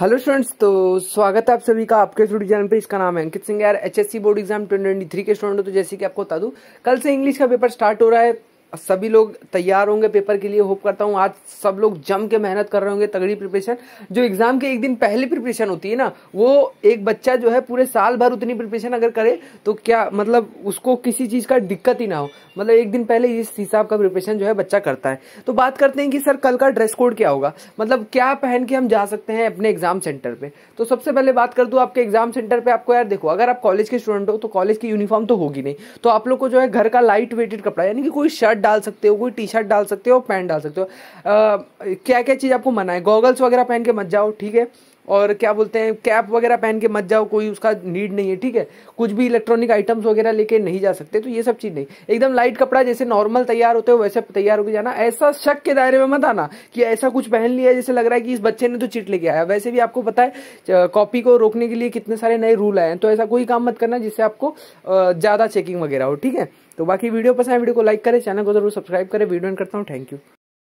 hello students तो स्वागत है आप सभी का आपके स्टूडियो चैनल पे इसका नाम है अंकित सिंह यार एचएससी बोर्ड एग्जाम 2023 के स्टूडेंट हो तो जैसे कि आपको बता दूं कल से इंग्लिश का पेपर स्टार्ट हो रहा है सभी लोग तैयार होंगे पेपर के लिए होप करता हूँ आज सब लोग जम के मेहनत कर रहे होंगे तगड़ी प्रिपरेशन जो एग्जाम के एक दिन पहले प्रिपरेशन होती है ना वो एक बच्चा जो है पूरे साल भर उतनी प्रिपरेशन अगर करे तो क्या मतलब उसको किसी चीज का दिक्कत ही ना हो मतलब एक दिन पहले इस हिसाब का प्रिपरेशन जो है बच्चा करता है तो बात करते हैं कि सर कल का ड्रेस कोड क्या होगा मतलब क्या पहन के हम जा सकते हैं अपने एग्जाम सेंटर पे तो सबसे पहले बात कर दू आपके एग्जाम सेंटर पे आपको यार देखो अगर आप कॉलेज के स्टूडेंट हो तो कॉलेज की यूनिफॉर्म तो होगी नहीं तो आप लोग को जो है घर का लाइट वेटेड कपड़ा यानी कि कोई शर्ट डाल सकते हो कोई टी शर्ट डाल सकते हो पैंट डाल सकते हो क्या क्या चीज़ आपको मना है गॉगल्स वगैरह पहन के मत जाओ ठीक है और क्या बोलते हैं कैप वगैरह पहन के मत जाओ कोई उसका नीड नहीं है ठीक है कुछ भी इलेक्ट्रॉनिक आइटम्स वगैरह लेके नहीं जा सकते तो ये सब चीज़ नहीं एकदम लाइट कपड़ा जैसे नॉर्मल तैयार होते हो वैसे तैयार होकर जाना ऐसा शक के दायरे में मत आना कि ऐसा कुछ पहन लिया जैसे लग रहा है कि इस बच्चे ने तो चिट लेके आया वैसे भी आपको पता है कॉपी को रोकने के लिए कितने सारे नए रूल आए हैं तो ऐसा कोई काम मत करना जिससे आपको ज़्यादा चेकिंग वगैरह हो ठीक है तो बाकी वीडियो पसंद है वीडियो को लाइक करें चैनल को जरूर सब्सक्राइब करें वीडियो करता हूँ थैंक यू